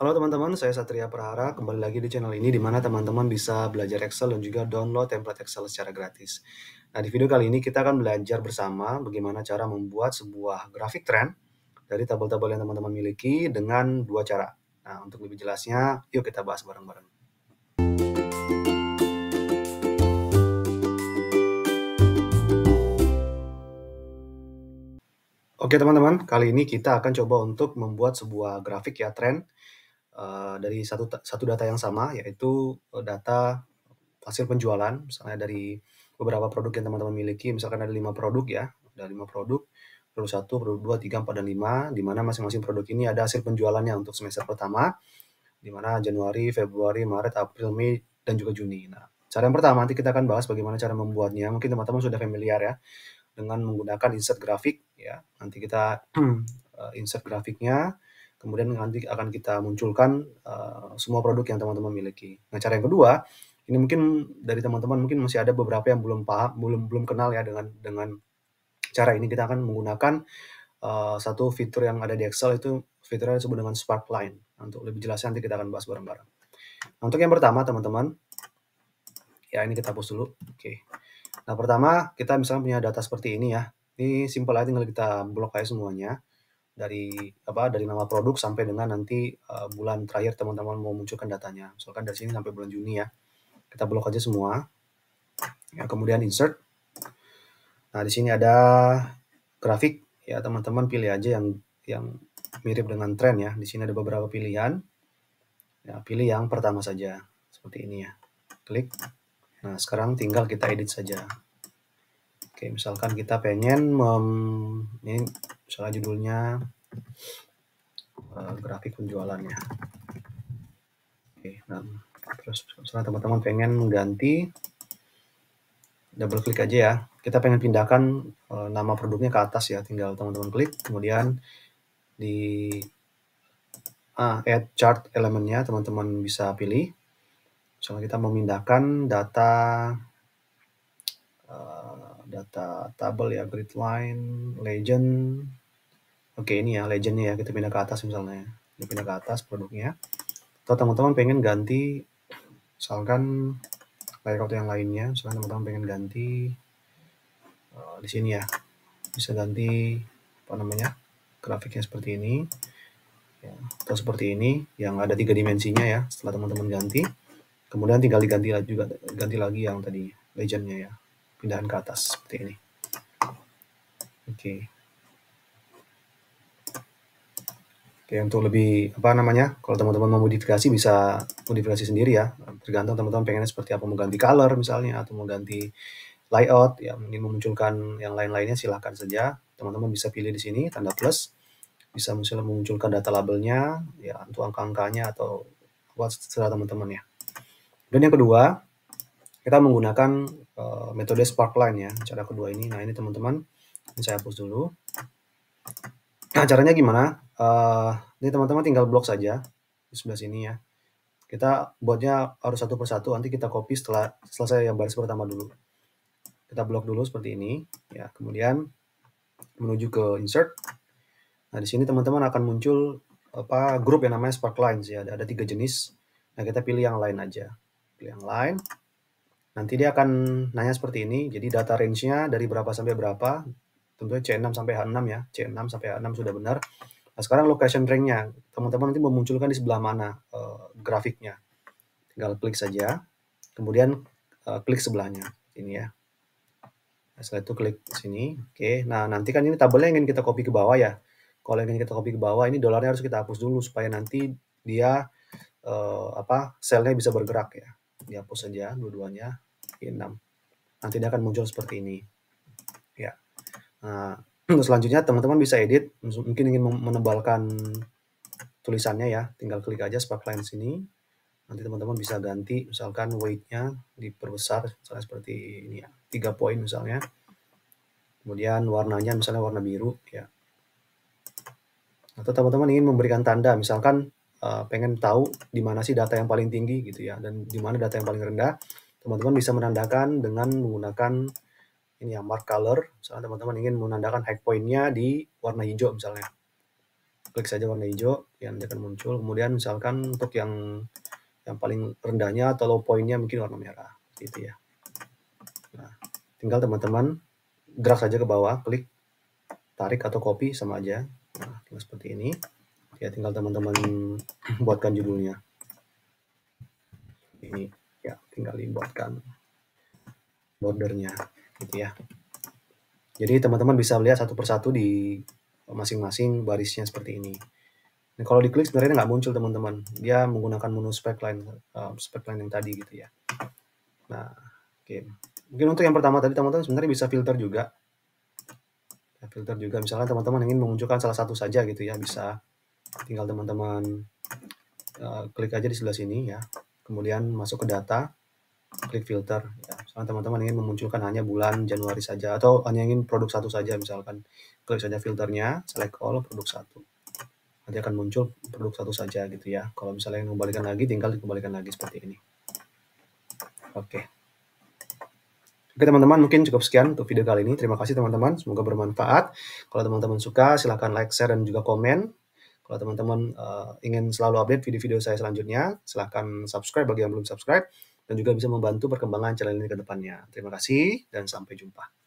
Halo teman-teman, saya Satria Prahara kembali lagi di channel ini di mana teman-teman bisa belajar Excel dan juga download template Excel secara gratis. Nah, di video kali ini kita akan belajar bersama bagaimana cara membuat sebuah grafik trend dari tabel-tabel yang teman-teman miliki dengan dua cara. Nah, untuk lebih jelasnya, yuk kita bahas bareng-bareng. Oke teman-teman, kali ini kita akan coba untuk membuat sebuah grafik ya trend Eh, dari satu satu data yang sama yaitu eh, data hasil penjualan misalnya dari beberapa produk yang teman-teman miliki misalkan ada lima produk ya ada lima produk produk satu produk dua tiga empat dan lima di mana masing-masing produk ini ada hasil penjualannya untuk semester pertama di mana Januari Februari Maret April Mei dan juga Juni nah cara yang pertama nanti kita akan bahas bagaimana cara membuatnya mungkin teman-teman sudah familiar ya dengan menggunakan insert grafik ya nanti kita eh, insert grafiknya kemudian nanti akan kita munculkan uh, semua produk yang teman-teman miliki. Nah, cara yang kedua, ini mungkin dari teman-teman mungkin masih ada beberapa yang belum paham, belum belum kenal ya dengan dengan cara ini kita akan menggunakan uh, satu fitur yang ada di Excel itu fiturnya disebut dengan Sparkline. Nah, untuk lebih jelasnya nanti kita akan bahas bareng-bareng. Nah, untuk yang pertama, teman-teman, ya ini kita hapus dulu. Oke. Nah, pertama kita misalnya punya data seperti ini ya. Ini simple aja tinggal kita blok aja semuanya dari apa dari nama produk sampai dengan nanti uh, bulan terakhir teman-teman mau munculkan datanya. Misalkan dari sini sampai bulan Juni ya. Kita blok aja semua. Ya, kemudian insert. Nah, di sini ada grafik ya teman-teman pilih aja yang yang mirip dengan tren ya. Di sini ada beberapa pilihan. Ya, pilih yang pertama saja seperti ini ya. Klik. Nah, sekarang tinggal kita edit saja. Oke, misalkan kita pengen mem ini misalnya judulnya uh, grafik penjualannya oke nah terus misalnya teman-teman pengen mengganti double klik aja ya kita pengen pindahkan uh, nama produknya ke atas ya tinggal teman-teman klik kemudian di uh, add chart elemennya teman-teman bisa pilih misalnya kita memindahkan data eh, data tabel ya grid line legend Oke, ini ya legendnya ya. Kita pindah ke atas misalnya. Ya. kita pindah ke atas produknya. Atau teman-teman pengen ganti, misalkan layout yang lainnya. Misalkan teman-teman pengen ganti uh, di sini ya. Bisa ganti apa namanya grafiknya seperti ini. Ya, atau seperti ini yang ada tiga dimensinya ya setelah teman-teman ganti kemudian tinggal diganti lagi juga ganti lagi yang tadi legendnya ya pindahan ke atas seperti ini oke okay. Oke, untuk lebih apa namanya? Kalau teman-teman mau modifikasi bisa modifikasi sendiri ya. Tergantung teman-teman pengennya seperti apa, mau ganti color misalnya atau mau ganti layout ya, ingin memunculkan yang lain-lainnya silahkan saja. Teman-teman bisa pilih di sini tanda plus. Bisa misalnya memunculkan data labelnya ya untuk angka-angkanya atau buat setelah teman-teman ya. Dan yang kedua, kita menggunakan uh, metode sparkline ya. Cara kedua ini. Nah, ini teman-teman, saya hapus dulu. Nah, caranya gimana? uh, ini teman-teman tinggal blok saja di sebelah sini ya. Kita buatnya harus satu persatu, nanti kita copy setelah selesai yang baris pertama dulu. Kita blok dulu seperti ini, ya. Kemudian menuju ke insert. Nah, di sini teman-teman akan muncul apa grup yang namanya Sparklines ya. Ada, ada tiga jenis. Nah, kita pilih yang lain aja. Pilih yang lain. Nanti dia akan nanya seperti ini. Jadi data range-nya dari berapa sampai berapa. Tentunya C6 sampai H6 ya. C6 sampai H6 sudah benar. Nah, sekarang location ranknya, teman-teman nanti memunculkan di sebelah mana uh, grafiknya. Tinggal klik saja, kemudian uh, klik sebelahnya, ini ya. Nah, setelah itu klik sini, oke. Nah, nanti kan ini tabelnya ingin kita copy ke bawah ya. Kalau ingin kita copy ke bawah, ini dolarnya harus kita hapus dulu supaya nanti dia uh, apa selnya bisa bergerak ya. Dihapus saja dua-duanya, ini 6 Nanti dia akan muncul seperti ini. Ya. Nah, untuk selanjutnya teman-teman bisa edit mungkin ingin menebalkan tulisannya ya tinggal klik aja sparkline sini nanti teman-teman bisa ganti misalkan weightnya diperbesar misalnya seperti ini ya tiga poin misalnya kemudian warnanya misalnya warna biru ya atau teman-teman ingin memberikan tanda misalkan eh, pengen tahu di mana sih data yang paling tinggi gitu ya dan di mana data yang paling rendah teman-teman bisa menandakan dengan menggunakan ini ya mark color misalnya teman-teman ingin menandakan high pointnya di warna hijau misalnya klik saja warna hijau yang akan muncul kemudian misalkan untuk yang yang paling rendahnya atau low pointnya mungkin warna merah gitu ya nah, tinggal teman-teman gerak saja ke bawah klik tarik atau copy sama aja nah tinggal seperti ini ya tinggal teman-teman buatkan judulnya ini ya tinggal dibuatkan bordernya gitu ya. Jadi teman-teman bisa melihat satu persatu di masing-masing barisnya seperti ini. Nah, kalau diklik sebenarnya nggak muncul teman-teman. Dia menggunakan menu spec line, uh, spec line yang tadi gitu ya. Nah, oke. Okay. Mungkin untuk yang pertama tadi teman-teman sebenarnya bisa filter juga. Ya, filter juga misalnya teman-teman ingin mengunculkan salah satu saja gitu ya bisa. Tinggal teman-teman uh, klik aja di sebelah sini ya. Kemudian masuk ke data, klik filter. Ya misalkan teman-teman ingin memunculkan hanya bulan Januari saja atau hanya ingin produk satu saja misalkan klik saja filternya select all produk satu nanti akan muncul produk satu saja gitu ya kalau misalnya ingin kembalikan lagi tinggal dikembalikan lagi seperti ini oke Oke teman-teman, mungkin cukup sekian untuk video kali ini. Terima kasih teman-teman, semoga bermanfaat. Kalau teman-teman suka, silahkan like, share, dan juga komen. Kalau teman-teman uh, ingin selalu update video-video saya selanjutnya, silahkan subscribe bagi yang belum subscribe dan juga bisa membantu perkembangan channel ini ke depannya. Terima kasih dan sampai jumpa.